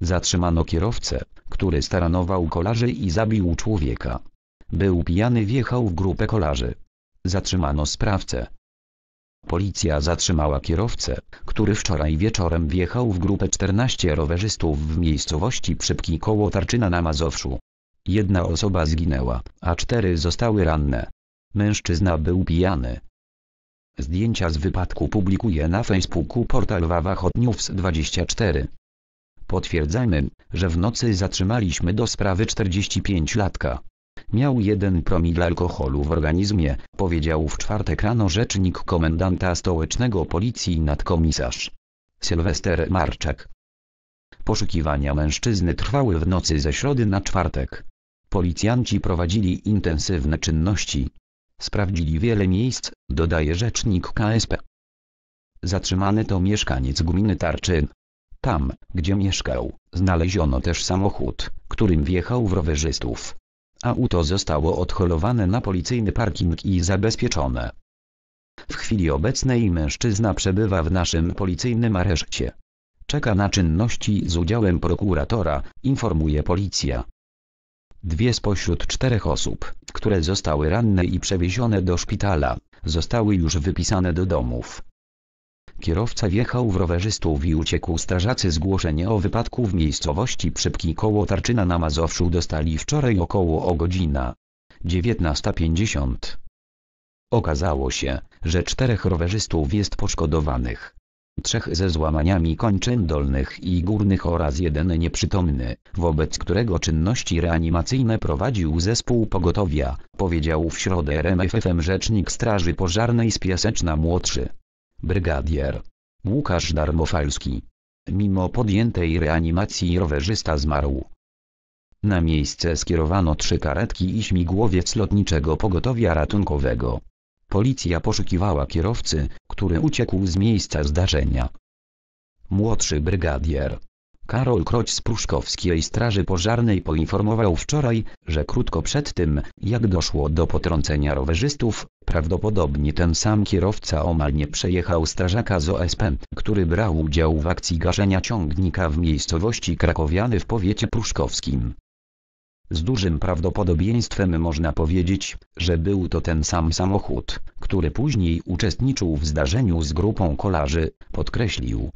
Zatrzymano kierowcę, który staranował kolarzy i zabił człowieka. Był pijany wjechał w grupę kolarzy. Zatrzymano sprawcę. Policja zatrzymała kierowcę, który wczoraj wieczorem wjechał w grupę 14 rowerzystów w miejscowości Przypki koło Tarczyna na Mazowszu. Jedna osoba zginęła, a cztery zostały ranne. Mężczyzna był pijany. Zdjęcia z wypadku publikuje na Facebooku portal Wawachodniów24. Potwierdzamy, że w nocy zatrzymaliśmy do sprawy 45-latka. Miał jeden promil alkoholu w organizmie, powiedział w czwartek rano rzecznik komendanta stołecznego policji nadkomisarz. Sylwester Marczak. Poszukiwania mężczyzny trwały w nocy ze środy na czwartek. Policjanci prowadzili intensywne czynności. Sprawdzili wiele miejsc, dodaje rzecznik KSP. Zatrzymany to mieszkaniec gminy Tarczyn, tam, gdzie mieszkał, znaleziono też samochód, którym wjechał w rowerzystów. Auto zostało odholowane na policyjny parking i zabezpieczone. W chwili obecnej mężczyzna przebywa w naszym policyjnym areszcie. Czeka na czynności z udziałem prokuratora, informuje policja. Dwie spośród czterech osób, które zostały ranne i przewiezione do szpitala, zostały już wypisane do domów. Kierowca wjechał w rowerzystów i uciekł. Strażacy zgłoszenie o wypadku w miejscowości Przypki koło Tarczyna na Mazowszu dostali wczoraj około o godzina 19.50. Okazało się, że czterech rowerzystów jest poszkodowanych. Trzech ze złamaniami kończyn dolnych i górnych oraz jeden nieprzytomny, wobec którego czynności reanimacyjne prowadził zespół pogotowia, powiedział w środę RMFFM rzecznik Straży Pożarnej z Piaseczna Młodszy. Brygadier Łukasz Darmofalski. Mimo podjętej reanimacji rowerzysta zmarł. Na miejsce skierowano trzy karetki i śmigłowiec lotniczego pogotowia ratunkowego. Policja poszukiwała kierowcy, który uciekł z miejsca zdarzenia. Młodszy brygadier Karol Kroć z Pruszkowskiej Straży Pożarnej poinformował wczoraj, że krótko przed tym, jak doszło do potrącenia rowerzystów, prawdopodobnie ten sam kierowca omal nie przejechał strażaka z OSP, który brał udział w akcji gaszenia ciągnika w miejscowości Krakowiany w powiecie pruszkowskim. Z dużym prawdopodobieństwem można powiedzieć, że był to ten sam samochód, który później uczestniczył w zdarzeniu z grupą kolarzy, podkreślił.